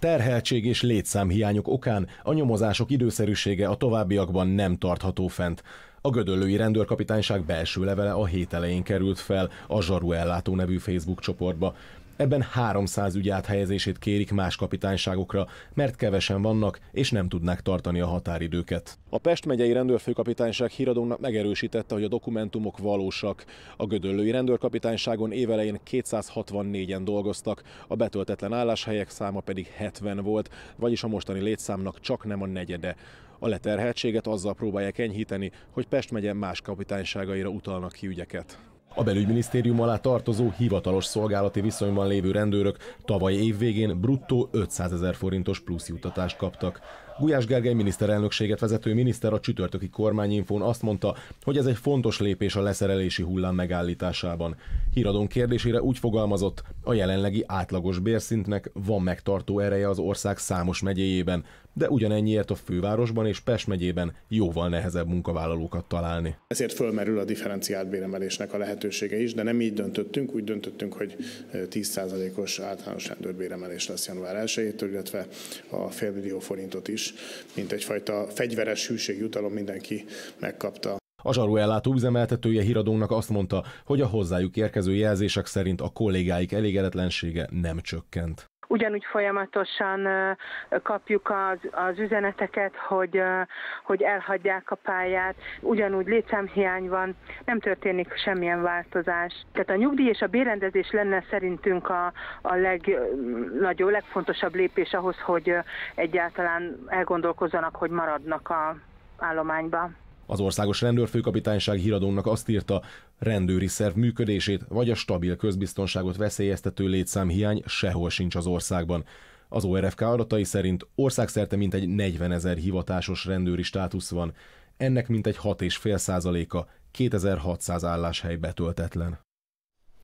Terheltség és létszámhiányok okán a nyomozások időszerűsége a továbbiakban nem tartható fent. A Gödöllői Rendőrkapitányság belső levele a hét elején került fel a Zsaru ellátó nevű Facebook csoportba. Ebben 300 ügy áthelyezését kérik más kapitányságokra, mert kevesen vannak és nem tudnák tartani a határidőket. A Pest megyei rendőrfőkapitányság híradónak megerősítette, hogy a dokumentumok valósak. A Gödöllői rendőrkapitányságon évelején 264-en dolgoztak, a betöltetlen álláshelyek száma pedig 70 volt, vagyis a mostani létszámnak csak nem a negyede. A leterheltséget azzal próbálják enyhíteni, hogy Pest megye más kapitányságaira utalnak ki ügyeket. A belügyminisztérium alá tartozó hivatalos szolgálati viszonyban lévő rendőrök tavaly év végén bruttó 500 ezer forintos plusz juttatást kaptak. Gulyás Gergely miniszterelnökséget vezető miniszter a csütörtöki kormányinfón azt mondta, hogy ez egy fontos lépés a leszerelési hullám megállításában. Híradón kérdésére úgy fogalmazott, a jelenlegi átlagos bérszintnek van megtartó ereje az ország számos megyéjében, de ugyanennyiért a fővárosban és Pest megyében jóval nehezebb munkavállalókat találni. Ezért fölmerül a differenciált béremelésnek a lehetősége is, de nem így döntöttünk, úgy döntöttünk, hogy 10%-os általános rendőrbéremelés lesz január 1-től, illetve a félmillió forintot is mint egyfajta fegyveres hűség jutalom mindenki megkapta. A ellátó üzemeltetője híradónak azt mondta, hogy a hozzájuk érkező jelzések szerint a kollégáik elégedetlensége nem csökkent. Ugyanúgy folyamatosan kapjuk az, az üzeneteket, hogy, hogy elhagyják a pályát, ugyanúgy létszámhiány van, nem történik semmilyen változás. Tehát a nyugdíj és a bérrendezés lenne szerintünk a, a legnagyobb, legfontosabb lépés ahhoz, hogy egyáltalán elgondolkozzanak, hogy maradnak a állományba. Az Országos Rendőrfőkapitányság híradónak azt írta, rendőri szerv működését vagy a stabil közbiztonságot veszélyeztető létszámhiány sehol sincs az országban. Az ORFK adatai szerint országszerte mintegy 40 ezer hivatásos rendőri státusz van, ennek mintegy 6,5 százaléka 2600 álláshely betöltetlen.